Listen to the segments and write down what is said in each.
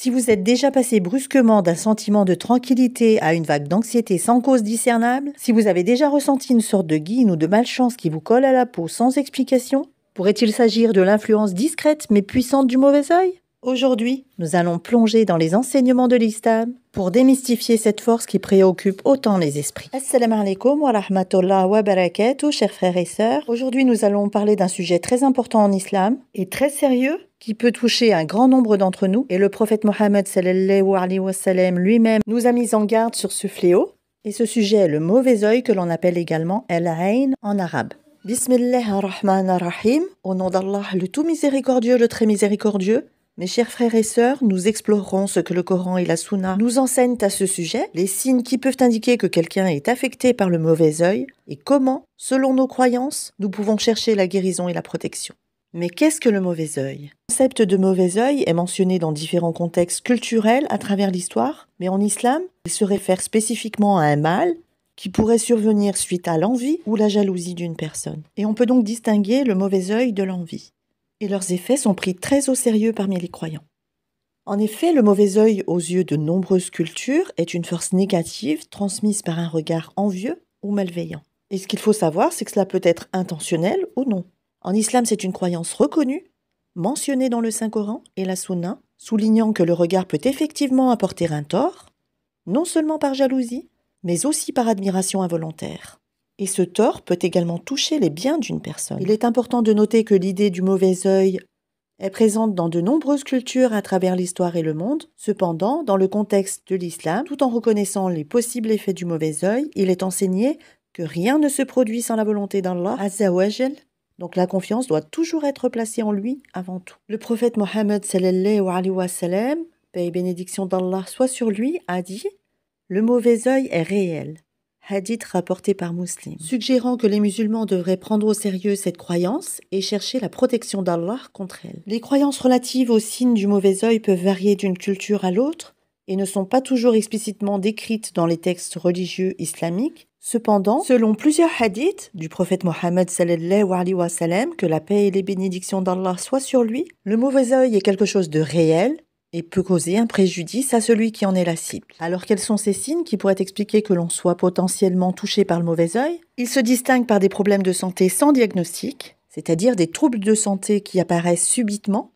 Si vous êtes déjà passé brusquement d'un sentiment de tranquillité à une vague d'anxiété sans cause discernable, si vous avez déjà ressenti une sorte de guine ou de malchance qui vous colle à la peau sans explication, pourrait-il s'agir de l'influence discrète mais puissante du mauvais œil Aujourd'hui, nous allons plonger dans les enseignements de l'islam pour démystifier cette force qui préoccupe autant les esprits. Assalamu alaikum wa rahmatullah wa barakatuh, chers frères et sœurs. Aujourd'hui, nous allons parler d'un sujet très important en islam et très sérieux qui peut toucher un grand nombre d'entre nous. Et le prophète Mohammed lui-même nous a mis en garde sur ce fléau. Et ce sujet est le mauvais œil que l'on appelle également el-ayn en arabe. Bismillah ar-Rahman ar-Rahim, au nom d'Allah le tout miséricordieux, le très miséricordieux. Mes chers frères et sœurs, nous explorerons ce que le Coran et la Sunna nous enseignent à ce sujet, les signes qui peuvent indiquer que quelqu'un est affecté par le mauvais œil et comment, selon nos croyances, nous pouvons chercher la guérison et la protection. Mais qu'est-ce que le mauvais œil Le concept de mauvais œil est mentionné dans différents contextes culturels à travers l'histoire, mais en islam, il se réfère spécifiquement à un mal qui pourrait survenir suite à l'envie ou la jalousie d'une personne. Et on peut donc distinguer le mauvais œil de l'envie et leurs effets sont pris très au sérieux parmi les croyants. En effet, le mauvais œil aux yeux de nombreuses cultures est une force négative transmise par un regard envieux ou malveillant. Et ce qu'il faut savoir, c'est que cela peut être intentionnel ou non. En islam, c'est une croyance reconnue, mentionnée dans le Saint-Coran et la Sunna, soulignant que le regard peut effectivement apporter un tort, non seulement par jalousie, mais aussi par admiration involontaire. Et ce tort peut également toucher les biens d'une personne. Il est important de noter que l'idée du mauvais œil est présente dans de nombreuses cultures à travers l'histoire et le monde. Cependant, dans le contexte de l'islam, tout en reconnaissant les possibles effets du mauvais œil, il est enseigné que rien ne se produit sans la volonté d'Allah, Azawajel. donc la confiance doit toujours être placée en lui avant tout. Le prophète Mohammed sallallahu alayhi wa sallam, paix et bénédiction d'Allah soit sur lui, a dit Le mauvais œil est réel hadith rapporté par Muslim, suggérant que les musulmans devraient prendre au sérieux cette croyance et chercher la protection d'Allah contre elle. Les croyances relatives aux signes du mauvais œil peuvent varier d'une culture à l'autre et ne sont pas toujours explicitement décrites dans les textes religieux islamiques. Cependant, selon plusieurs hadiths du prophète Mohammed que la paix et les bénédictions d'Allah soient sur lui, le mauvais œil est quelque chose de réel et peut causer un préjudice à celui qui en est la cible. Alors quels sont ces signes qui pourraient expliquer que l'on soit potentiellement touché par le mauvais œil Ils se distinguent par des problèmes de santé sans diagnostic, c'est-à-dire des troubles de santé qui apparaissent subitement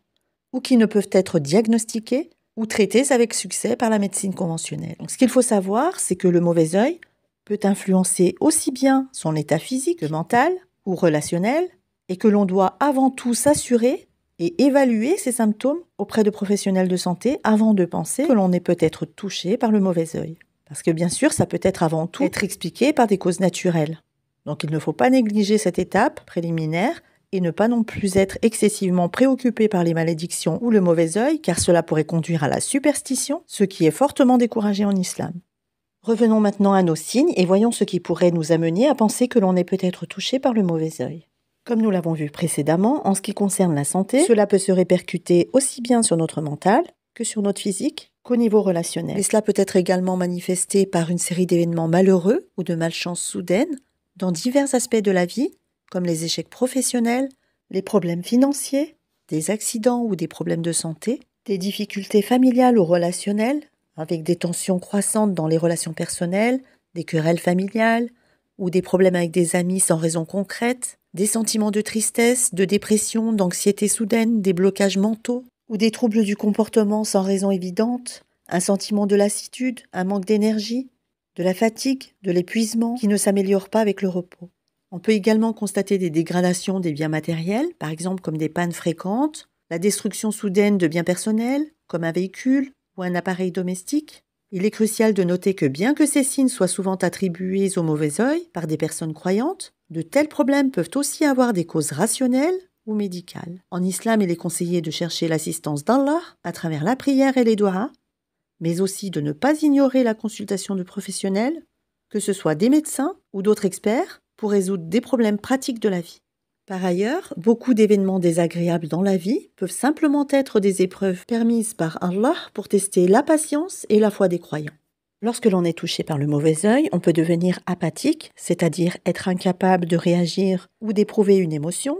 ou qui ne peuvent être diagnostiqués ou traités avec succès par la médecine conventionnelle. ce qu'il faut savoir, c'est que le mauvais œil peut influencer aussi bien son état physique, mental ou relationnel, et que l'on doit avant tout s'assurer et évaluer ces symptômes auprès de professionnels de santé avant de penser que l'on est peut-être touché par le mauvais œil. Parce que bien sûr, ça peut être avant tout être expliqué par des causes naturelles. Donc il ne faut pas négliger cette étape préliminaire et ne pas non plus être excessivement préoccupé par les malédictions ou le mauvais œil, car cela pourrait conduire à la superstition, ce qui est fortement découragé en islam. Revenons maintenant à nos signes et voyons ce qui pourrait nous amener à penser que l'on est peut-être touché par le mauvais œil. Comme nous l'avons vu précédemment, en ce qui concerne la santé, cela peut se répercuter aussi bien sur notre mental que sur notre physique qu'au niveau relationnel. Et cela peut être également manifesté par une série d'événements malheureux ou de malchances soudaines dans divers aspects de la vie, comme les échecs professionnels, les problèmes financiers, des accidents ou des problèmes de santé, des difficultés familiales ou relationnelles, avec des tensions croissantes dans les relations personnelles, des querelles familiales, ou des problèmes avec des amis sans raison concrète, des sentiments de tristesse, de dépression, d'anxiété soudaine, des blocages mentaux ou des troubles du comportement sans raison évidente, un sentiment de lassitude, un manque d'énergie, de la fatigue, de l'épuisement qui ne s'améliore pas avec le repos. On peut également constater des dégradations des biens matériels, par exemple comme des pannes fréquentes, la destruction soudaine de biens personnels, comme un véhicule ou un appareil domestique, il est crucial de noter que bien que ces signes soient souvent attribués au mauvais oeil par des personnes croyantes, de tels problèmes peuvent aussi avoir des causes rationnelles ou médicales. En islam, il est conseillé de chercher l'assistance d'Allah à travers la prière et les doigts, mais aussi de ne pas ignorer la consultation de professionnels, que ce soit des médecins ou d'autres experts, pour résoudre des problèmes pratiques de la vie. Par ailleurs, beaucoup d'événements désagréables dans la vie peuvent simplement être des épreuves permises par Allah pour tester la patience et la foi des croyants. Lorsque l'on est touché par le mauvais œil, on peut devenir apathique, c'est-à-dire être incapable de réagir ou d'éprouver une émotion,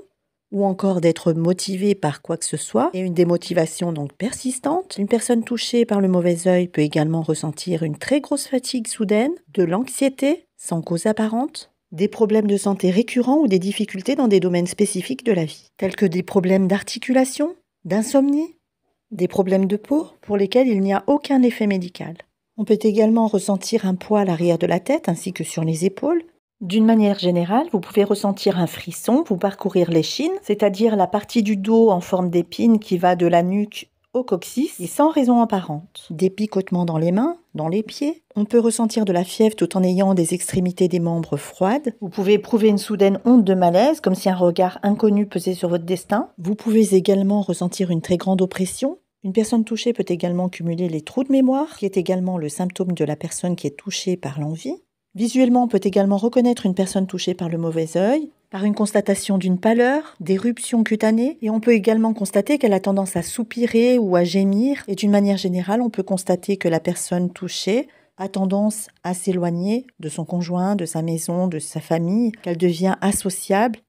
ou encore d'être motivé par quoi que ce soit, et une démotivation donc persistante. Une personne touchée par le mauvais œil peut également ressentir une très grosse fatigue soudaine, de l'anxiété, sans cause apparente, des problèmes de santé récurrents ou des difficultés dans des domaines spécifiques de la vie, tels que des problèmes d'articulation, d'insomnie, des problèmes de peau pour lesquels il n'y a aucun effet médical. On peut également ressentir un poids à l'arrière de la tête ainsi que sur les épaules. D'une manière générale, vous pouvez ressentir un frisson, vous parcourir l'échine, c'est-à-dire la partie du dos en forme d'épine qui va de la nuque au coccyx et sans raison apparente. Des picotements dans les mains, dans les pieds. On peut ressentir de la fièvre tout en ayant des extrémités des membres froides. Vous pouvez éprouver une soudaine honte de malaise, comme si un regard inconnu pesait sur votre destin. Vous pouvez également ressentir une très grande oppression, une personne touchée peut également cumuler les trous de mémoire, qui est également le symptôme de la personne qui est touchée par l'envie. Visuellement, on peut également reconnaître une personne touchée par le mauvais œil, par une constatation d'une pâleur, d'éruption cutanée et on peut également constater qu'elle a tendance à soupirer ou à gémir, et d'une manière générale, on peut constater que la personne touchée a tendance à s'éloigner de son conjoint, de sa maison, de sa famille, qu'elle devient associable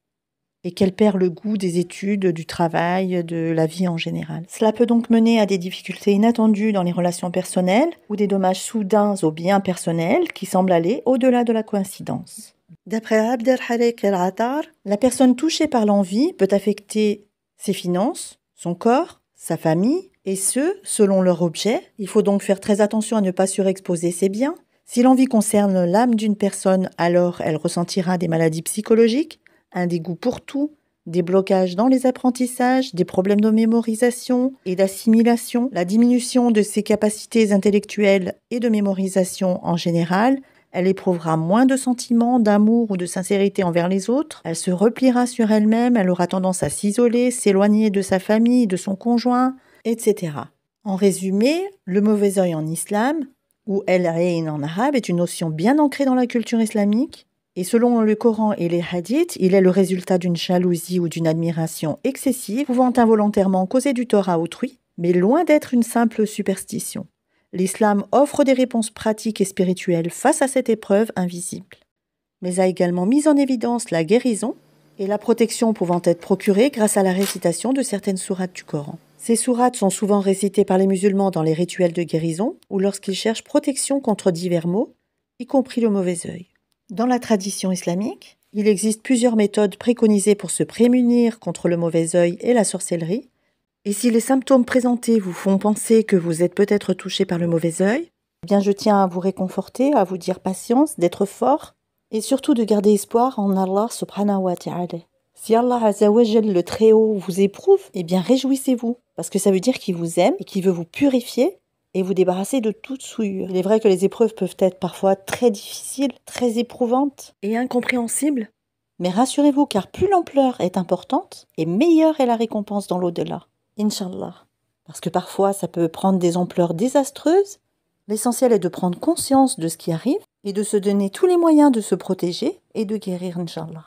et qu'elle perd le goût des études, du travail, de la vie en général. Cela peut donc mener à des difficultés inattendues dans les relations personnelles ou des dommages soudains aux biens personnels qui semblent aller au-delà de la coïncidence. D'après Abdelhalek El Attar, la personne touchée par l'envie peut affecter ses finances, son corps, sa famille, et ce, selon leur objet. Il faut donc faire très attention à ne pas surexposer ses biens. Si l'envie concerne l'âme d'une personne, alors elle ressentira des maladies psychologiques, un dégoût pour tout, des blocages dans les apprentissages, des problèmes de mémorisation et d'assimilation, la diminution de ses capacités intellectuelles et de mémorisation en général, elle éprouvera moins de sentiments, d'amour ou de sincérité envers les autres. Elle se repliera sur elle-même, elle aura tendance à s'isoler, s'éloigner de sa famille, de son conjoint, etc. En résumé, le mauvais œil en islam, ou El raïn en arabe, est une notion bien ancrée dans la culture islamique. Et selon le Coran et les hadiths, il est le résultat d'une jalousie ou d'une admiration excessive, pouvant involontairement causer du tort à autrui, mais loin d'être une simple superstition l'islam offre des réponses pratiques et spirituelles face à cette épreuve invisible, mais a également mis en évidence la guérison et la protection pouvant être procurée grâce à la récitation de certaines sourates du Coran. Ces sourates sont souvent récitées par les musulmans dans les rituels de guérison ou lorsqu'ils cherchent protection contre divers maux, y compris le mauvais œil. Dans la tradition islamique, il existe plusieurs méthodes préconisées pour se prémunir contre le mauvais œil et la sorcellerie, et si les symptômes présentés vous font penser que vous êtes peut-être touché par le mauvais œil, eh bien je tiens à vous réconforter, à vous dire patience, d'être fort et surtout de garder espoir en Allah subhanahu wa ta'ala. Si Allah le Très-Haut vous éprouve, eh bien réjouissez-vous parce que ça veut dire qu'il vous aime et qu'il veut vous purifier et vous débarrasser de toute souillure. Il est vrai que les épreuves peuvent être parfois très difficiles, très éprouvantes et incompréhensibles. Mais rassurez-vous car plus l'ampleur est importante et meilleure est la récompense dans l'au-delà. Inch'Allah. Parce que parfois, ça peut prendre des ampleurs désastreuses. L'essentiel est de prendre conscience de ce qui arrive et de se donner tous les moyens de se protéger et de guérir, Inch'Allah.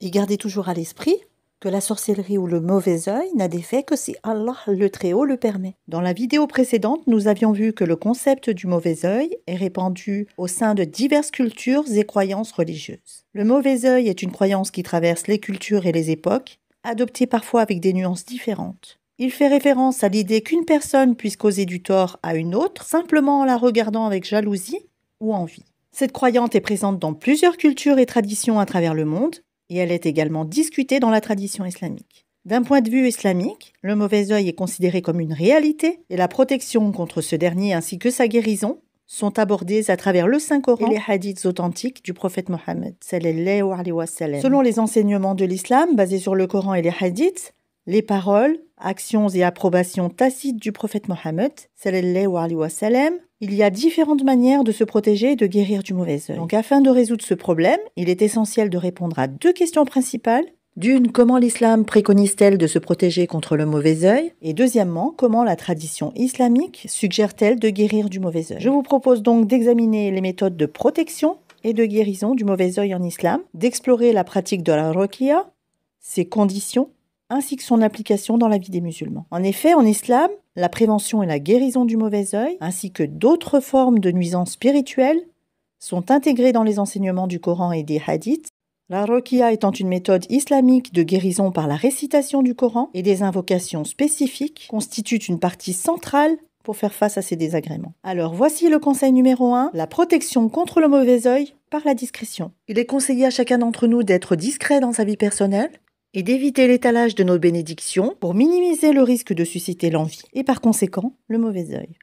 Et gardez toujours à l'esprit que la sorcellerie ou le mauvais œil n'a d'effet que si Allah le Très-Haut le permet. Dans la vidéo précédente, nous avions vu que le concept du mauvais œil est répandu au sein de diverses cultures et croyances religieuses. Le mauvais œil est une croyance qui traverse les cultures et les époques, adoptée parfois avec des nuances différentes. Il fait référence à l'idée qu'une personne puisse causer du tort à une autre simplement en la regardant avec jalousie ou envie. Cette croyante est présente dans plusieurs cultures et traditions à travers le monde, et elle est également discutée dans la tradition islamique. D'un point de vue islamique, le mauvais œil est considéré comme une réalité, et la protection contre ce dernier ainsi que sa guérison sont abordées à travers le Saint-Coran et les hadiths authentiques du prophète Mohammed. Selon les enseignements de l'islam basés sur le Coran et les hadiths, les paroles, actions et approbations tacites du prophète Mohammed, il y a différentes manières de se protéger et de guérir du mauvais œil. Donc afin de résoudre ce problème, il est essentiel de répondre à deux questions principales. D'une, comment l'islam préconise-t-elle de se protéger contre le mauvais œil Et deuxièmement, comment la tradition islamique suggère-t-elle de guérir du mauvais œil Je vous propose donc d'examiner les méthodes de protection et de guérison du mauvais œil en islam, d'explorer la pratique de la rokia, ses conditions, ainsi que son application dans la vie des musulmans. En effet, en islam, la prévention et la guérison du mauvais œil, ainsi que d'autres formes de nuisances spirituelles, sont intégrées dans les enseignements du Coran et des hadiths, la rokia étant une méthode islamique de guérison par la récitation du Coran et des invocations spécifiques, constitue une partie centrale pour faire face à ces désagréments. Alors voici le conseil numéro 1, la protection contre le mauvais œil par la discrétion. Il est conseillé à chacun d'entre nous d'être discret dans sa vie personnelle, et d'éviter l'étalage de nos bénédictions pour minimiser le risque de susciter l'envie et par conséquent le mauvais œil.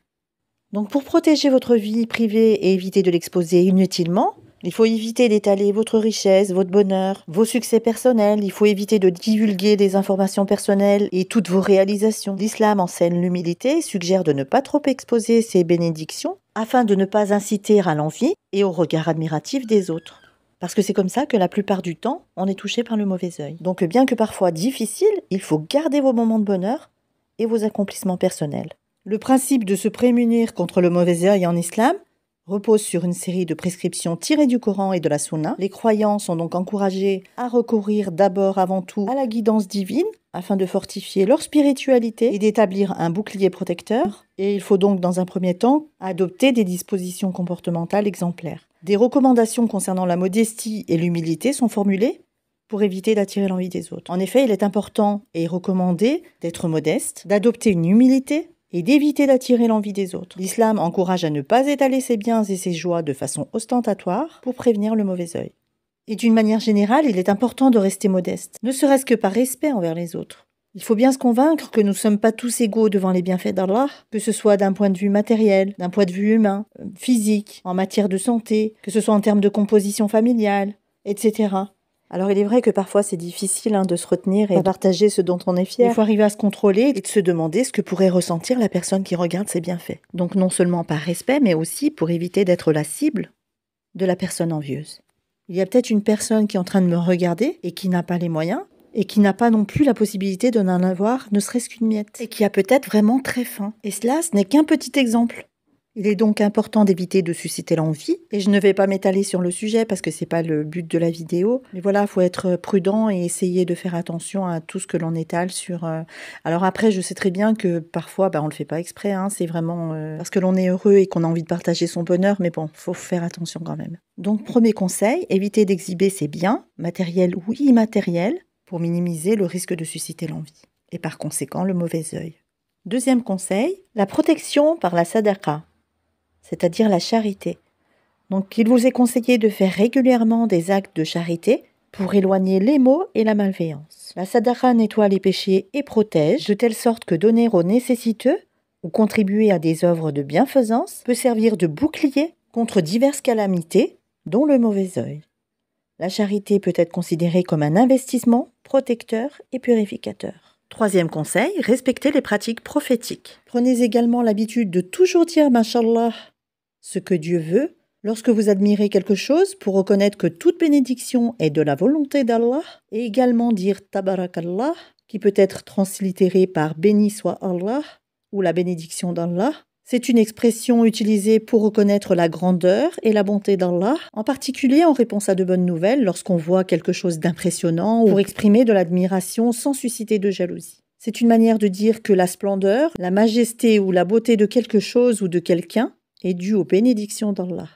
Donc pour protéger votre vie privée et éviter de l'exposer inutilement, il faut éviter d'étaler votre richesse, votre bonheur, vos succès personnels. Il faut éviter de divulguer des informations personnelles et toutes vos réalisations. L'islam enseigne l'humilité et suggère de ne pas trop exposer ses bénédictions afin de ne pas inciter à l'envie et au regard admiratif des autres. Parce que c'est comme ça que la plupart du temps, on est touché par le mauvais œil. Donc bien que parfois difficile, il faut garder vos moments de bonheur et vos accomplissements personnels. Le principe de se prémunir contre le mauvais œil en islam repose sur une série de prescriptions tirées du Coran et de la Sunna. Les croyants sont donc encouragés à recourir d'abord avant tout à la guidance divine afin de fortifier leur spiritualité et d'établir un bouclier protecteur. Et il faut donc dans un premier temps adopter des dispositions comportementales exemplaires. Des recommandations concernant la modestie et l'humilité sont formulées pour éviter d'attirer l'envie des autres. En effet, il est important et recommandé d'être modeste, d'adopter une humilité et d'éviter d'attirer l'envie des autres. L'islam encourage à ne pas étaler ses biens et ses joies de façon ostentatoire pour prévenir le mauvais œil. Et d'une manière générale, il est important de rester modeste, ne serait-ce que par respect envers les autres. Il faut bien se convaincre que nous ne sommes pas tous égaux devant les bienfaits d'Allah, que ce soit d'un point de vue matériel, d'un point de vue humain, euh, physique, en matière de santé, que ce soit en termes de composition familiale, etc. Alors il est vrai que parfois c'est difficile hein, de se retenir et de partager ce dont on est fier. Il faut arriver à se contrôler et de se demander ce que pourrait ressentir la personne qui regarde ses bienfaits. Donc non seulement par respect, mais aussi pour éviter d'être la cible de la personne envieuse. Il y a peut-être une personne qui est en train de me regarder et qui n'a pas les moyens, et qui n'a pas non plus la possibilité de n'en avoir ne serait-ce qu'une miette, et qui a peut-être vraiment très faim. Et cela, ce n'est qu'un petit exemple. Il est donc important d'éviter de susciter l'envie, et je ne vais pas m'étaler sur le sujet parce que c'est pas le but de la vidéo. Mais voilà, il faut être prudent et essayer de faire attention à tout ce que l'on étale sur. Euh, alors après, je sais très bien que parfois, bah, on le fait pas exprès. Hein. c'est vraiment euh, parce que l'on est heureux et qu'on a envie de partager son bonheur, mais bon, faut faire attention quand même. Donc premier conseil, éviter d'exhiber ses biens, matériels ou immatériels, pour minimiser le risque de susciter l'envie et par conséquent le mauvais œil. Deuxième conseil, la protection par la sadaqa, c'est-à-dire la charité. Donc il vous est conseillé de faire régulièrement des actes de charité pour éloigner les maux et la malveillance. La sadaqa nettoie les péchés et protège, de telle sorte que donner aux nécessiteux ou contribuer à des œuvres de bienfaisance peut servir de bouclier contre diverses calamités, dont le mauvais œil. La charité peut être considérée comme un investissement protecteur et purificateur. Troisième conseil, respectez les pratiques prophétiques. Prenez également l'habitude de toujours dire, Mashallah, ce que Dieu veut. Lorsque vous admirez quelque chose, pour reconnaître que toute bénédiction est de la volonté d'Allah, et également dire Tabarakallah, qui peut être translittéré par Béni soit Allah ou la bénédiction d'Allah, c'est une expression utilisée pour reconnaître la grandeur et la bonté d'Allah, en particulier en réponse à de bonnes nouvelles lorsqu'on voit quelque chose d'impressionnant ou pour exprimer de l'admiration sans susciter de jalousie. C'est une manière de dire que la splendeur, la majesté ou la beauté de quelque chose ou de quelqu'un est due aux bénédictions d'Allah.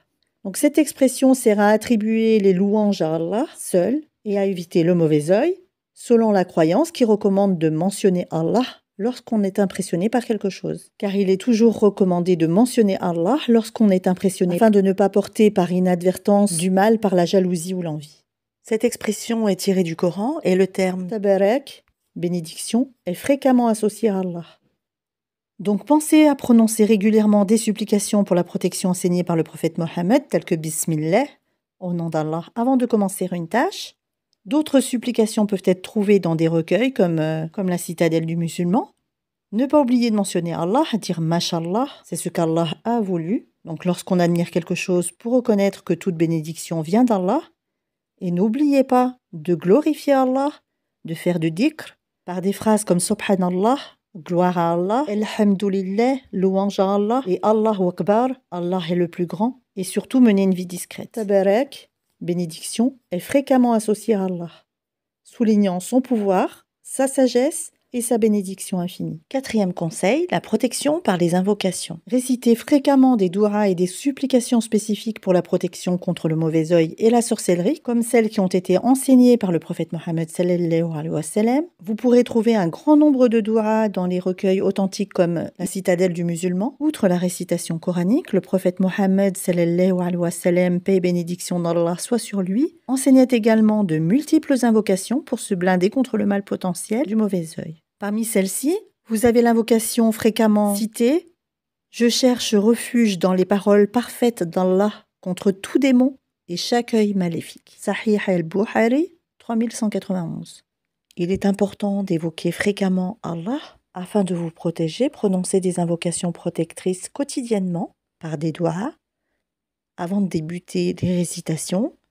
Donc cette expression sert à attribuer les louanges à Allah seul et à éviter le mauvais œil, selon la croyance qui recommande de mentionner Allah lorsqu'on est impressionné par quelque chose. Car il est toujours recommandé de mentionner Allah lorsqu'on est impressionné afin de ne pas porter par inadvertance du mal par la jalousie ou l'envie. Cette expression est tirée du Coran et le terme tabarak, bénédiction, est fréquemment associé à Allah. Donc pensez à prononcer régulièrement des supplications pour la protection enseignée par le prophète Mohammed, telles que Bismillah, au nom d'Allah, avant de commencer une tâche, D'autres supplications peuvent être trouvées dans des recueils comme, euh, comme la citadelle du musulman. Ne pas oublier de mentionner Allah, dire Mashallah, c'est ce qu'Allah a voulu. Donc lorsqu'on admire quelque chose pour reconnaître que toute bénédiction vient d'Allah. Et n'oubliez pas de glorifier Allah, de faire du dhikr par des phrases comme Subhanallah, gloire à Allah, Alhamdulillah, louange à Allah et Allahu Akbar, Allah est le plus grand. Et surtout mener une vie discrète. Tabarak, bénédiction, est fréquemment associée à Allah, soulignant son pouvoir, sa sagesse et sa bénédiction infinie. Quatrième conseil, la protection par les invocations. Récitez fréquemment des douras et des supplications spécifiques pour la protection contre le mauvais œil et la sorcellerie, comme celles qui ont été enseignées par le prophète Mohammed sallallahu alayhi wa Vous pourrez trouver un grand nombre de dourahs dans les recueils authentiques comme La citadelle du musulman. Outre la récitation coranique, le prophète Mohammed sallallahu alayhi wa sallam, paix et bénédiction d'Allah soit sur lui, enseignait également de multiples invocations pour se blinder contre le mal potentiel du mauvais œil. Parmi celles-ci, vous avez l'invocation fréquemment citée Je cherche refuge dans les paroles parfaites d'Allah contre tout démon et chaque œil maléfique. Sahih al bukhari 3191. Il est important d'évoquer fréquemment Allah afin de vous protéger. Prononcez des invocations protectrices quotidiennement par des doigts avant de débuter des récitations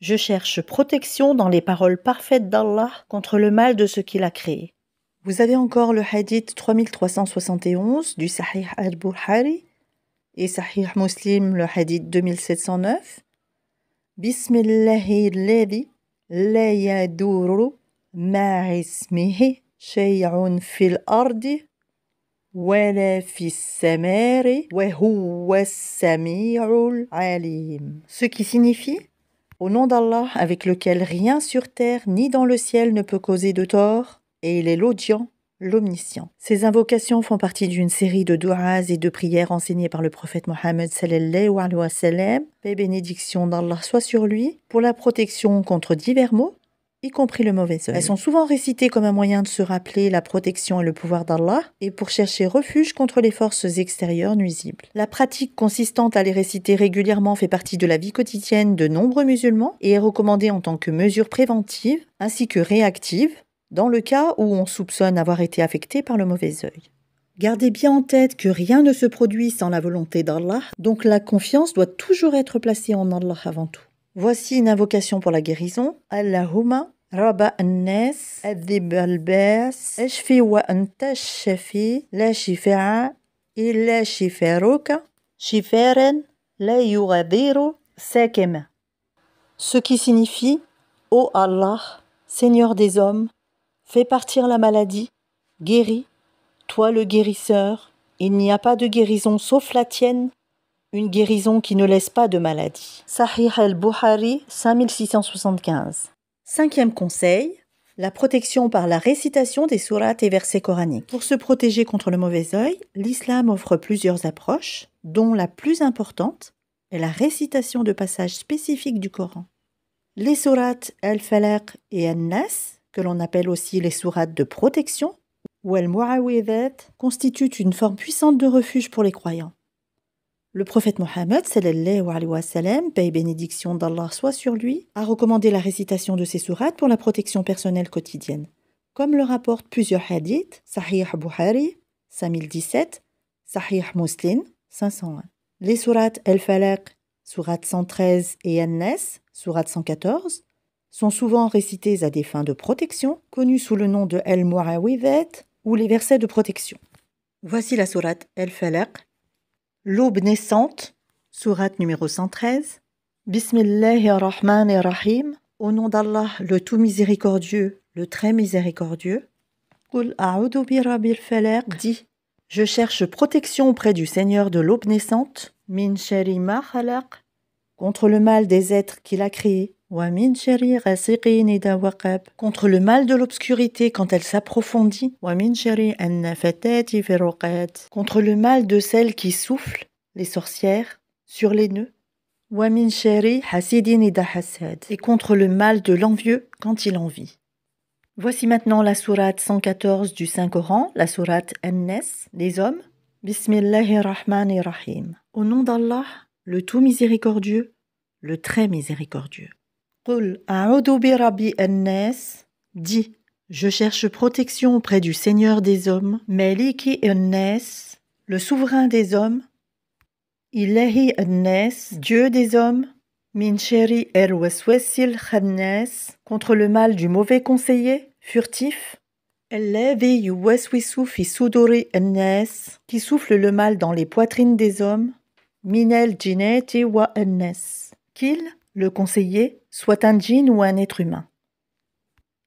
Je cherche protection dans les paroles parfaites d'Allah contre le mal de ce qu'il a créé. Vous avez encore le hadith 3371 du Sahih al-Bukhari et Sahih Muslim le hadith 2709. ladhi la yaduru shay'un fil ardi ce qui signifie au nom d'Allah, avec lequel rien sur terre ni dans le ciel ne peut causer de tort, et il est l'audient, l'omniscient. Ces invocations font partie d'une série de du'as et de prières enseignées par le prophète Mohammed sallallahu alayhi wa sallam, paix bénédiction d'Allah soit sur lui, pour la protection contre divers maux, y compris le mauvais œil. Elles sont souvent récitées comme un moyen de se rappeler la protection et le pouvoir d'Allah, et pour chercher refuge contre les forces extérieures nuisibles. La pratique consistante à les réciter régulièrement fait partie de la vie quotidienne de nombreux musulmans et est recommandée en tant que mesure préventive ainsi que réactive dans le cas où on soupçonne avoir été affecté par le mauvais œil. Gardez bien en tête que rien ne se produit sans la volonté d'Allah, donc la confiance doit toujours être placée en Allah avant tout. Voici une invocation pour la guérison. Allahumma ce qui signifie Ô Allah, Seigneur des hommes, fais partir la maladie, guéris, toi le guérisseur, il n'y a pas de guérison sauf la tienne, une guérison qui ne laisse pas de maladie. Sahih al-Buhari 5675 Cinquième conseil, la protection par la récitation des sourates et versets coraniques. Pour se protéger contre le mauvais œil, l'islam offre plusieurs approches, dont la plus importante est la récitation de passages spécifiques du Coran. Les sourates Al-Falaq et al nas que l'on appelle aussi les sourates de protection, ou Al-Mu'awidat, constituent une forme puissante de refuge pour les croyants. Le prophète Mohammed, paix et bénédiction d'Allah soit sur lui, a recommandé la récitation de ces sourates pour la protection personnelle quotidienne. Comme le rapportent plusieurs hadiths, Sahih Buhari, 5017, Sahih Muslim, 501. Les sourates el falaq sourate 113 et An-Nas, sourate 114, sont souvent récitées à des fins de protection, connues sous le nom de El muawivet ou les versets de protection. Voici la sourate El Falaq L'aube naissante, sourate numéro 113. Bismillahirrahmanirrahim. Au nom d'Allah, le tout miséricordieux, le très miséricordieux. Qul falaq. dit « Je cherche protection auprès du Seigneur de l'aube naissante, min contre le mal des êtres qu'il a créés, contre le mal de l'obscurité quand elle s'approfondit contre le mal de celles qui soufflent les sorcières sur les nœuds et contre le mal de l'envieux quand il en vit. Voici maintenant la sourate 114 du Saint-Coran, la sourate an nes les hommes. Bismillahirrahmanirrahim. Au nom d'Allah, le tout miséricordieux, le très miséricordieux dit je cherche protection auprès du Seigneur des hommes, Meliki le souverain des hommes, Dieu des hommes, er contre le mal du mauvais conseiller, furtif, qui souffle le mal dans les poitrines des hommes, Minel Jineti wa Qu'il, le conseiller, soit un djinn ou un être humain.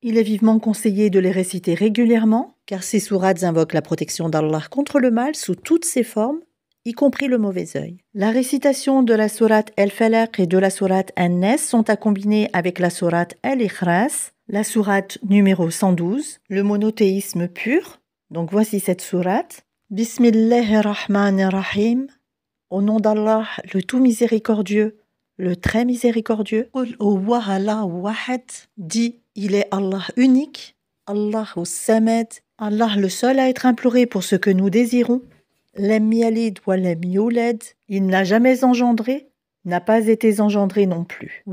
Il est vivement conseillé de les réciter régulièrement, car ces sourates invoquent la protection d'Allah contre le mal sous toutes ses formes, y compris le mauvais œil. La récitation de la sourate El-Falaq et de la sourate an nes sont à combiner avec la sourate el ikhras la sourate numéro 112, le monothéisme pur. Donc voici cette sourate. Rahim, Au nom d'Allah, le tout miséricordieux, le très miséricordieux. Dit, il est Allah unique, Allah Allah le seul à être imploré pour ce que nous désirons. il n'a jamais engendré, n'a pas été engendré non plus.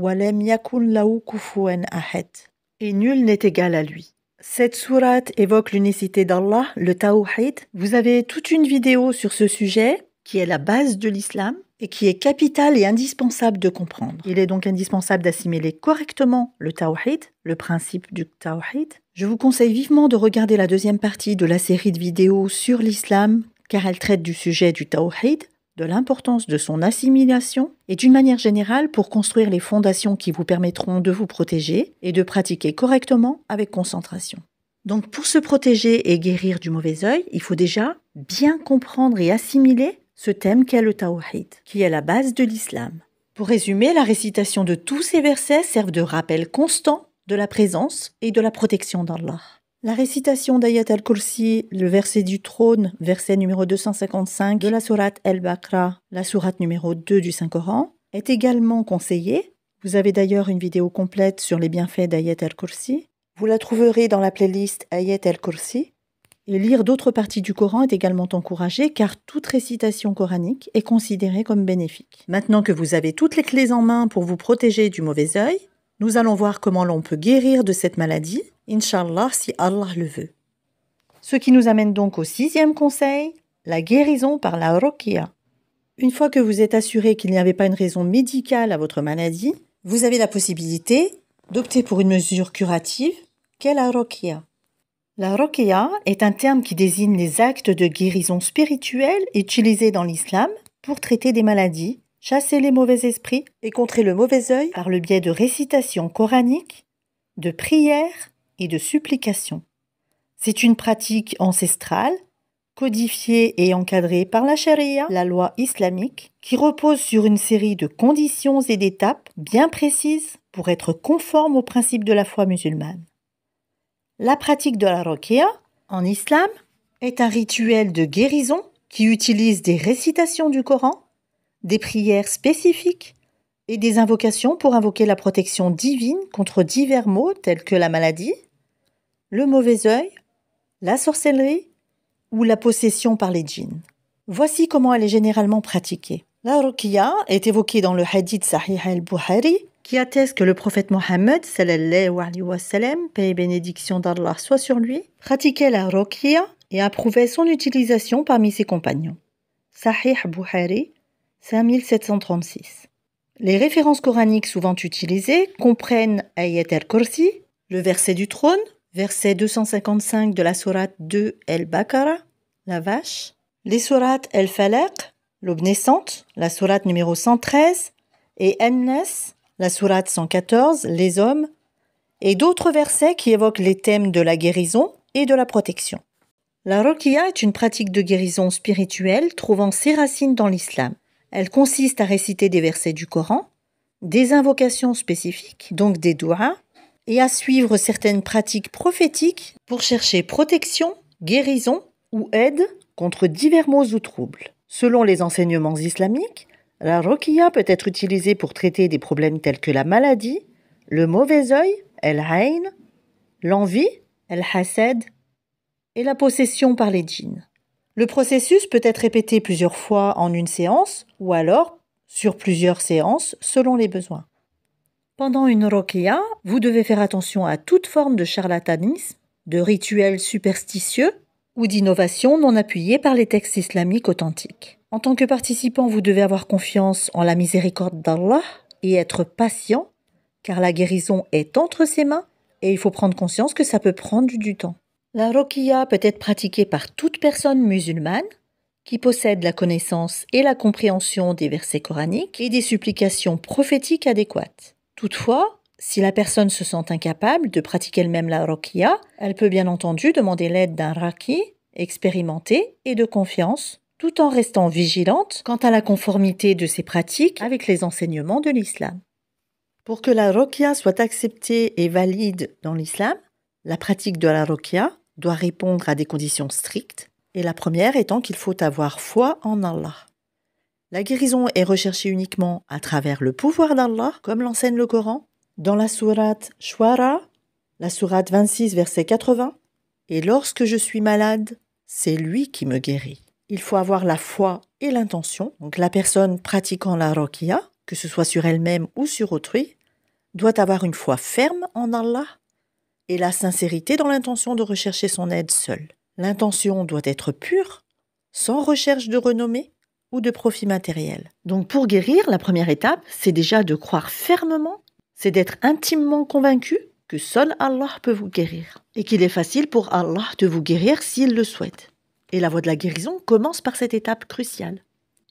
Et nul n'est égal à lui. Cette sourate évoque l'unicité d'Allah, le Tawhid. Vous avez toute une vidéo sur ce sujet, qui est la base de l'islam et qui est capital et indispensable de comprendre. Il est donc indispensable d'assimiler correctement le tawhid, le principe du tawhid. Je vous conseille vivement de regarder la deuxième partie de la série de vidéos sur l'islam car elle traite du sujet du tawhid, de l'importance de son assimilation et d'une manière générale pour construire les fondations qui vous permettront de vous protéger et de pratiquer correctement avec concentration. Donc pour se protéger et guérir du mauvais œil, il faut déjà bien comprendre et assimiler ce thème qu'est le tawhid, qui est la base de l'islam. Pour résumer, la récitation de tous ces versets sert de rappel constant de la présence et de la protection d'Allah. La récitation d'Ayat al-Kursi, le verset du trône, verset numéro 255 de la sourate al bakra la sourate numéro 2 du Saint-Coran, est également conseillée. Vous avez d'ailleurs une vidéo complète sur les bienfaits d'Ayat al-Kursi. Vous la trouverez dans la playlist Ayat al-Kursi et lire d'autres parties du Coran est également encouragé car toute récitation coranique est considérée comme bénéfique. Maintenant que vous avez toutes les clés en main pour vous protéger du mauvais œil, nous allons voir comment l'on peut guérir de cette maladie, Inch'Allah si Allah le veut. Ce qui nous amène donc au sixième conseil, la guérison par la rokia. Une fois que vous êtes assuré qu'il n'y avait pas une raison médicale à votre maladie, vous avez la possibilité d'opter pour une mesure curative qu'est la rokia. La rokia est un terme qui désigne les actes de guérison spirituelle utilisés dans l'islam pour traiter des maladies, chasser les mauvais esprits et contrer le mauvais œil par le biais de récitations coraniques, de prières et de supplications. C'est une pratique ancestrale, codifiée et encadrée par la charia, la loi islamique, qui repose sur une série de conditions et d'étapes bien précises pour être conforme aux principes de la foi musulmane. La pratique de la roquia en islam est un rituel de guérison qui utilise des récitations du Coran, des prières spécifiques et des invocations pour invoquer la protection divine contre divers maux tels que la maladie, le mauvais œil, la sorcellerie ou la possession par les djinns. Voici comment elle est généralement pratiquée. La ruqya est évoquée dans le hadith Sahih al-Buhari qui atteste que le prophète Mohammed, paix et bénédiction d'Allah soit sur lui, pratiquait la rokhia et approuvait son utilisation parmi ses compagnons. Sahih Bouhari, 5736. Les références coraniques souvent utilisées comprennent Ayat al-Kursi, le verset du trône, verset 255 de la sourate 2 al bakara la vache, les sourates El falaq l'aube naissante, la sourate numéro 113, et An-Nas la sourate 114, les hommes, et d'autres versets qui évoquent les thèmes de la guérison et de la protection. La rokia est une pratique de guérison spirituelle trouvant ses racines dans l'islam. Elle consiste à réciter des versets du Coran, des invocations spécifiques, donc des doigts, et à suivre certaines pratiques prophétiques pour chercher protection, guérison ou aide contre divers maux ou troubles. Selon les enseignements islamiques, la roquilla peut être utilisée pour traiter des problèmes tels que la maladie, le mauvais œil, el l'envie, el hased, et la possession par les djinns. Le processus peut être répété plusieurs fois en une séance ou alors sur plusieurs séances selon les besoins. Pendant une roquilla, vous devez faire attention à toute forme de charlatanisme, de rituels superstitieux ou d'innovation non appuyées par les textes islamiques authentiques. En tant que participant, vous devez avoir confiance en la miséricorde d'Allah et être patient, car la guérison est entre ses mains et il faut prendre conscience que ça peut prendre du temps. La roquilla peut être pratiquée par toute personne musulmane qui possède la connaissance et la compréhension des versets coraniques et des supplications prophétiques adéquates. Toutefois, si la personne se sent incapable de pratiquer elle-même la roquilla, elle peut bien entendu demander l'aide d'un raki expérimenté et de confiance tout en restant vigilante quant à la conformité de ses pratiques avec les enseignements de l'islam. Pour que la rokia soit acceptée et valide dans l'islam, la pratique de la rokia doit répondre à des conditions strictes, et la première étant qu'il faut avoir foi en Allah. La guérison est recherchée uniquement à travers le pouvoir d'Allah, comme l'enseigne le Coran, dans la sourate Shwara, la sourate 26, verset 80, Et lorsque je suis malade, c'est lui qui me guérit il faut avoir la foi et l'intention. Donc la personne pratiquant la rokia, que ce soit sur elle-même ou sur autrui, doit avoir une foi ferme en Allah et la sincérité dans l'intention de rechercher son aide seule. L'intention doit être pure, sans recherche de renommée ou de profit matériel. Donc pour guérir, la première étape, c'est déjà de croire fermement, c'est d'être intimement convaincu que seul Allah peut vous guérir et qu'il est facile pour Allah de vous guérir s'il le souhaite. Et la voie de la guérison commence par cette étape cruciale.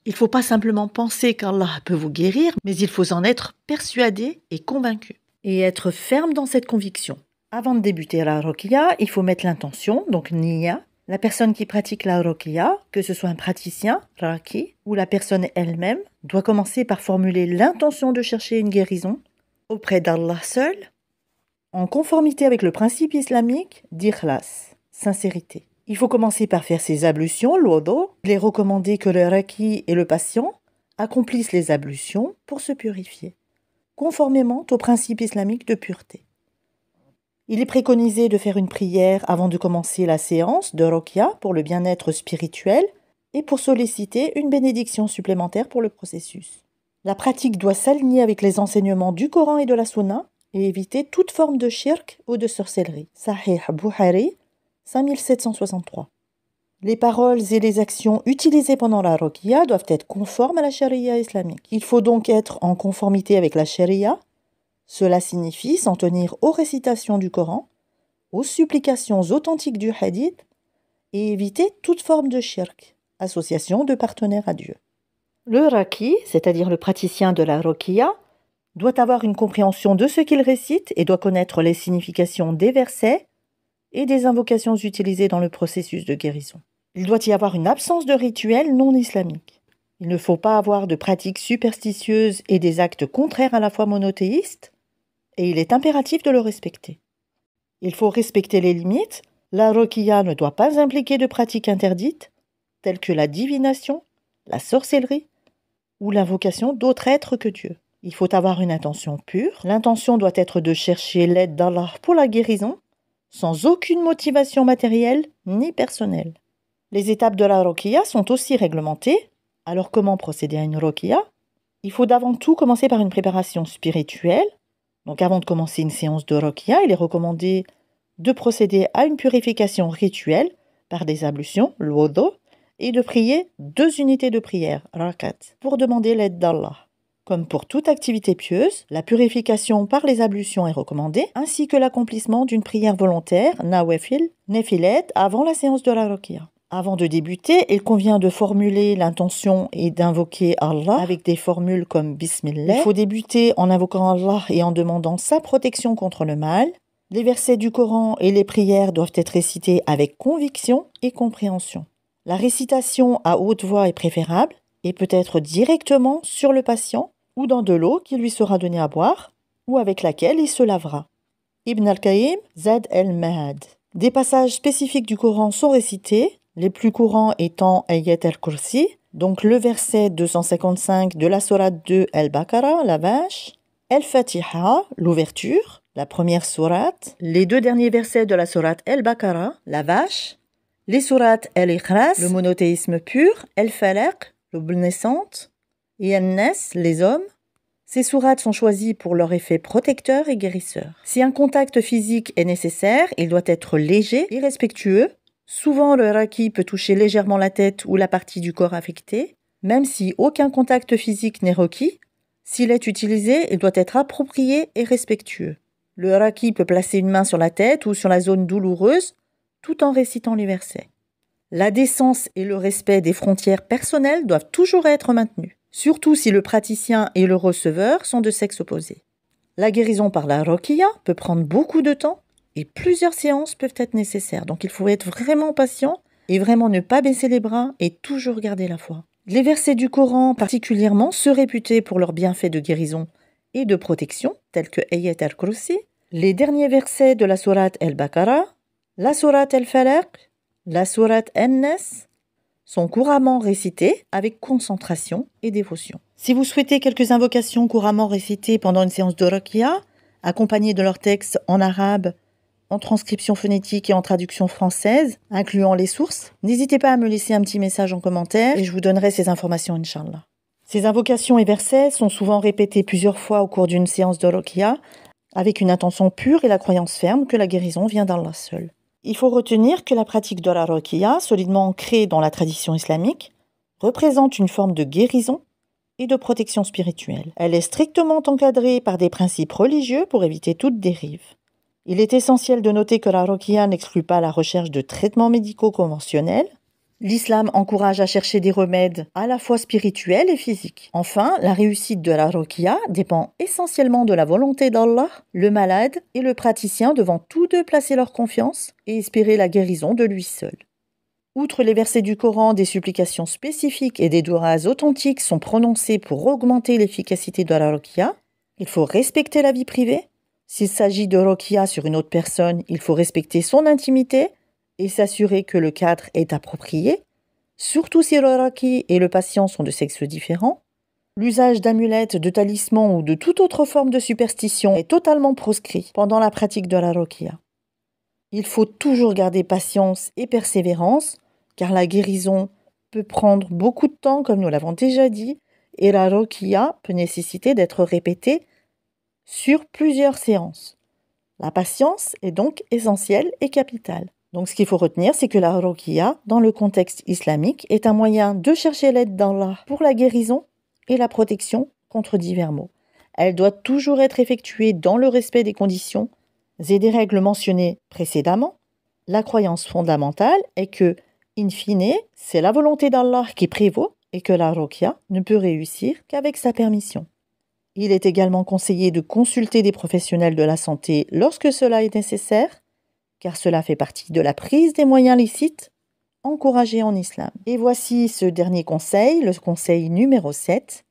Il ne faut pas simplement penser qu'Allah peut vous guérir, mais il faut en être persuadé et convaincu. Et être ferme dans cette conviction. Avant de débuter la rokia, il faut mettre l'intention, donc niya. La personne qui pratique la rokia, que ce soit un praticien, raki, ou la personne elle-même, doit commencer par formuler l'intention de chercher une guérison auprès d'Allah seul, en conformité avec le principe islamique d'ikhlas, sincérité. Il faut commencer par faire ses ablutions, l'odo. Il est recommandé que le raki et le patient accomplissent les ablutions pour se purifier, conformément aux principes islamiques de pureté. Il est préconisé de faire une prière avant de commencer la séance de Rokia pour le bien-être spirituel et pour solliciter une bénédiction supplémentaire pour le processus. La pratique doit s'aligner avec les enseignements du Coran et de la Sunna et éviter toute forme de shirk ou de sorcellerie. Sahih Buhari 5763. Les paroles et les actions utilisées pendant la rokia doivent être conformes à la charia islamique. Il faut donc être en conformité avec la charia. Cela signifie s'en tenir aux récitations du Coran, aux supplications authentiques du hadith et éviter toute forme de shirk, association de partenaires à Dieu. Le raki, c'est-à-dire le praticien de la rokia, doit avoir une compréhension de ce qu'il récite et doit connaître les significations des versets et des invocations utilisées dans le processus de guérison. Il doit y avoir une absence de rituel non islamique. Il ne faut pas avoir de pratiques superstitieuses et des actes contraires à la foi monothéiste, et il est impératif de le respecter. Il faut respecter les limites, la roquilla ne doit pas impliquer de pratiques interdites, telles que la divination, la sorcellerie ou l'invocation d'autres êtres que Dieu. Il faut avoir une intention pure. L'intention doit être de chercher l'aide d'Allah pour la guérison sans aucune motivation matérielle ni personnelle. Les étapes de la roquilla sont aussi réglementées. Alors comment procéder à une roquilla Il faut d'avant tout commencer par une préparation spirituelle. Donc avant de commencer une séance de roquilla, il est recommandé de procéder à une purification rituelle par des ablutions, l'odo, et de prier deux unités de prière, rakat, pour demander l'aide d'Allah. Comme pour toute activité pieuse, la purification par les ablutions est recommandée, ainsi que l'accomplissement d'une prière volontaire, nawefil, nefilet, avant la séance de la rokia. Avant de débuter, il convient de formuler l'intention et d'invoquer Allah avec des formules comme Bismillah. Il faut débuter en invoquant Allah et en demandant sa protection contre le mal. Les versets du Coran et les prières doivent être récités avec conviction et compréhension. La récitation à haute voix est préférable et peut être directement sur le patient ou dans de l'eau qui lui sera donnée à boire, ou avec laquelle il se lavera. Ibn al-Qayyim, Zad el-Mahad. Des passages spécifiques du Coran sont récités, les plus courants étant Ayat al-Kursi, donc le verset 255 de la sourate 2 al-Baqarah, la vache, al-Fatiha, l'ouverture, la première sourate, les deux derniers versets de la sourate al bakara la vache, les sourates al-Ikhlas, le monothéisme pur, al-Falaq, l'aube naissante, et les hommes, ces sourates sont choisies pour leur effet protecteur et guérisseur. Si un contact physique est nécessaire, il doit être léger et respectueux. Souvent, le raki peut toucher légèrement la tête ou la partie du corps affectée. Même si aucun contact physique n'est requis, s'il est utilisé, il doit être approprié et respectueux. Le raki peut placer une main sur la tête ou sur la zone douloureuse tout en récitant les versets. La décence et le respect des frontières personnelles doivent toujours être maintenus surtout si le praticien et le receveur sont de sexe opposé. La guérison par la roquilla peut prendre beaucoup de temps et plusieurs séances peuvent être nécessaires. Donc il faut être vraiment patient et vraiment ne pas baisser les bras et toujours garder la foi. Les versets du Coran particulièrement se réputés pour leurs bienfaits de guérison et de protection, tels que Ayat al-Kursi, les derniers versets de la sourate el-Bakara, la sourate el falaq la sourate An-Nas, sont couramment récitées avec concentration et dévotion. Si vous souhaitez quelques invocations couramment récitées pendant une séance de accompagnées de leurs textes en arabe, en transcription phonétique et en traduction française, incluant les sources, n'hésitez pas à me laisser un petit message en commentaire et je vous donnerai ces informations, Inch'Allah. Ces invocations et versets sont souvent répétés plusieurs fois au cours d'une séance de avec une intention pure et la croyance ferme que la guérison vient d'Allah seul. Il faut retenir que la pratique de la roquilla, solidement ancrée dans la tradition islamique, représente une forme de guérison et de protection spirituelle. Elle est strictement encadrée par des principes religieux pour éviter toute dérive. Il est essentiel de noter que la roquia n'exclut pas la recherche de traitements médicaux conventionnels, L'islam encourage à chercher des remèdes à la fois spirituels et physiques. Enfin, la réussite de la roquia dépend essentiellement de la volonté d'Allah. Le malade et le praticien devant tous deux placer leur confiance et espérer la guérison de lui seul. Outre les versets du Coran, des supplications spécifiques et des douras authentiques sont prononcées pour augmenter l'efficacité de la roquia. Il faut respecter la vie privée. S'il s'agit de rokia sur une autre personne, il faut respecter son intimité et s'assurer que le cadre est approprié, surtout si le raki et le patient sont de sexe différents. L'usage d'amulettes, de talismans ou de toute autre forme de superstition est totalement proscrit pendant la pratique de la rokia. Il faut toujours garder patience et persévérance, car la guérison peut prendre beaucoup de temps, comme nous l'avons déjà dit, et la rokia peut nécessiter d'être répétée sur plusieurs séances. La patience est donc essentielle et capitale. Donc ce qu'il faut retenir, c'est que la ruqya, dans le contexte islamique, est un moyen de chercher l'aide d'Allah pour la guérison et la protection contre divers maux. Elle doit toujours être effectuée dans le respect des conditions et des règles mentionnées précédemment. La croyance fondamentale est que, in fine, c'est la volonté d'Allah qui prévaut et que la ruqya ne peut réussir qu'avec sa permission. Il est également conseillé de consulter des professionnels de la santé lorsque cela est nécessaire car cela fait partie de la prise des moyens licites encouragés en islam. Et voici ce dernier conseil, le conseil numéro 7,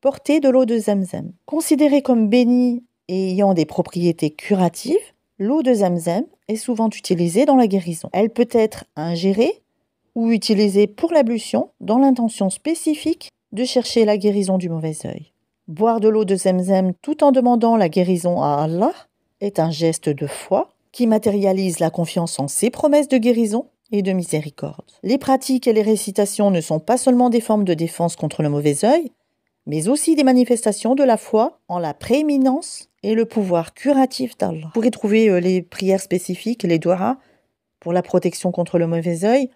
porter de l'eau de Zamzam. Considérée comme bénie et ayant des propriétés curatives, l'eau de Zamzam est souvent utilisée dans la guérison. Elle peut être ingérée ou utilisée pour l'ablution dans l'intention spécifique de chercher la guérison du mauvais œil. Boire de l'eau de Zemzem tout en demandant la guérison à Allah est un geste de foi qui matérialise la confiance en ses promesses de guérison et de miséricorde. Les pratiques et les récitations ne sont pas seulement des formes de défense contre le mauvais œil, mais aussi des manifestations de la foi en la prééminence et le pouvoir curatif d'Allah. Vous pourrez trouver euh, les prières spécifiques, les doigts pour la protection contre le mauvais œil,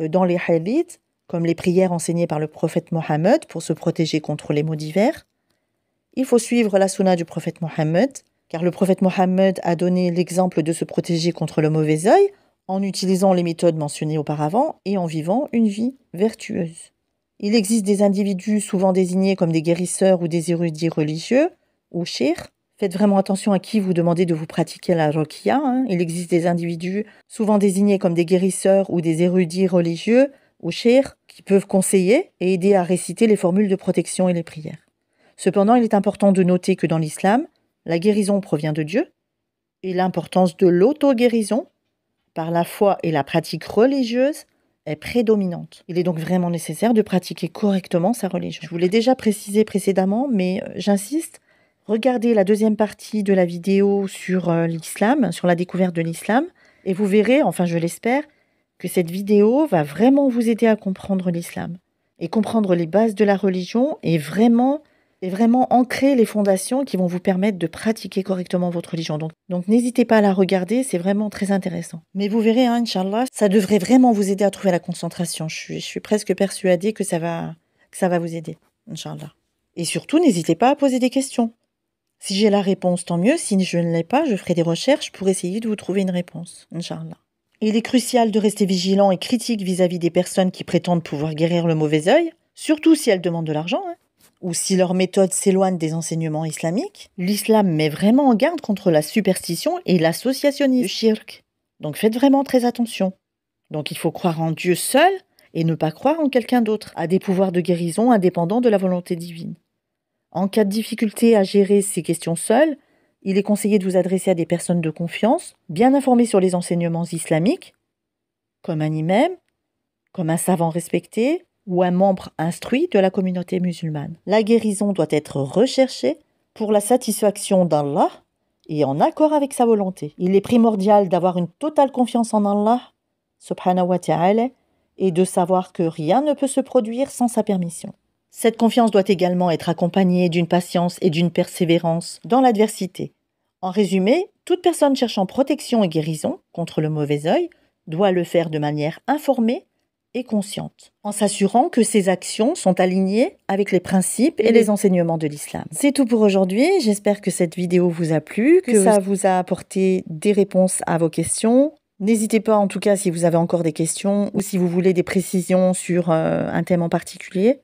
euh, dans les hadiths, comme les prières enseignées par le prophète Mohammed pour se protéger contre les maux divers. Il faut suivre la sunna du prophète Mohammed, car le prophète Mohammed a donné l'exemple de se protéger contre le mauvais œil en utilisant les méthodes mentionnées auparavant et en vivant une vie vertueuse. Il existe des individus souvent désignés comme des guérisseurs ou des érudits religieux, ou shir. Faites vraiment attention à qui vous demandez de vous pratiquer la roquia. Hein. Il existe des individus souvent désignés comme des guérisseurs ou des érudits religieux, ou shir, qui peuvent conseiller et aider à réciter les formules de protection et les prières. Cependant, il est important de noter que dans l'islam, la guérison provient de Dieu et l'importance de l'auto-guérison par la foi et la pratique religieuse est prédominante. Il est donc vraiment nécessaire de pratiquer correctement sa religion. Je vous l'ai déjà précisé précédemment, mais euh, j'insiste, regardez la deuxième partie de la vidéo sur euh, l'islam, sur la découverte de l'islam, et vous verrez, enfin je l'espère, que cette vidéo va vraiment vous aider à comprendre l'islam et comprendre les bases de la religion et vraiment et vraiment ancrer les fondations qui vont vous permettre de pratiquer correctement votre religion. Donc, n'hésitez pas à la regarder, c'est vraiment très intéressant. Mais vous verrez, hein, Inch'Allah, ça devrait vraiment vous aider à trouver la concentration. Je suis, presque persuadée que ça va, que ça va vous aider, Inch'Allah. Et surtout, n'hésitez pas à poser des questions. Si j'ai la réponse, tant mieux. Si je ne l'ai pas, je ferai des recherches pour essayer de vous trouver une réponse, Inch'Allah. Il est crucial de rester vigilant et critique vis-à-vis des personnes qui prétendent pouvoir guérir le mauvais œil, surtout si elles demandent de l'argent. Hein ou si leur méthode s'éloigne des enseignements islamiques, l'islam met vraiment en garde contre la superstition et l'associationnisme, le shirk. Donc faites vraiment très attention. Donc il faut croire en Dieu seul et ne pas croire en quelqu'un d'autre, à des pouvoirs de guérison indépendants de la volonté divine. En cas de difficulté à gérer ces questions seules, il est conseillé de vous adresser à des personnes de confiance, bien informées sur les enseignements islamiques, comme un imam, comme un savant respecté, ou un membre instruit de la communauté musulmane. La guérison doit être recherchée pour la satisfaction d'Allah et en accord avec sa volonté. Il est primordial d'avoir une totale confiance en Allah, subhanahu wa ta'ala, et de savoir que rien ne peut se produire sans sa permission. Cette confiance doit également être accompagnée d'une patience et d'une persévérance dans l'adversité. En résumé, toute personne cherchant protection et guérison contre le mauvais œil doit le faire de manière informée et consciente, en s'assurant que ses actions sont alignées avec les principes et les enseignements de l'islam. C'est tout pour aujourd'hui, j'espère que cette vidéo vous a plu, que, ça vous a apporté des réponses à vos questions. N'hésitez pas en tout cas si vous avez encore des questions ou si vous voulez des précisions sur euh, un thème en particulier.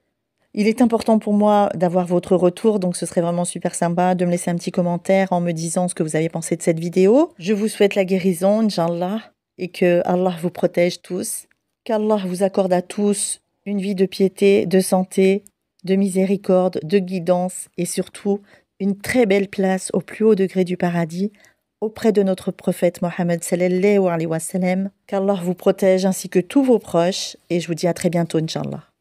Il est important pour moi d'avoir votre retour, donc ce serait vraiment super sympa de me laisser un petit commentaire en me disant ce que vous avez pensé de cette vidéo. Je vous souhaite la guérison, Inch'Allah, et que Allah vous protège tous. Qu'Allah vous accorde à tous une vie de piété, de santé, de miséricorde, de guidance et surtout une très belle place au plus haut degré du paradis auprès de notre prophète Mohammed sallallahu alayhi wa sallam. Qu'Allah vous protège ainsi que tous vos proches et je vous dis à très bientôt, Inch'Allah.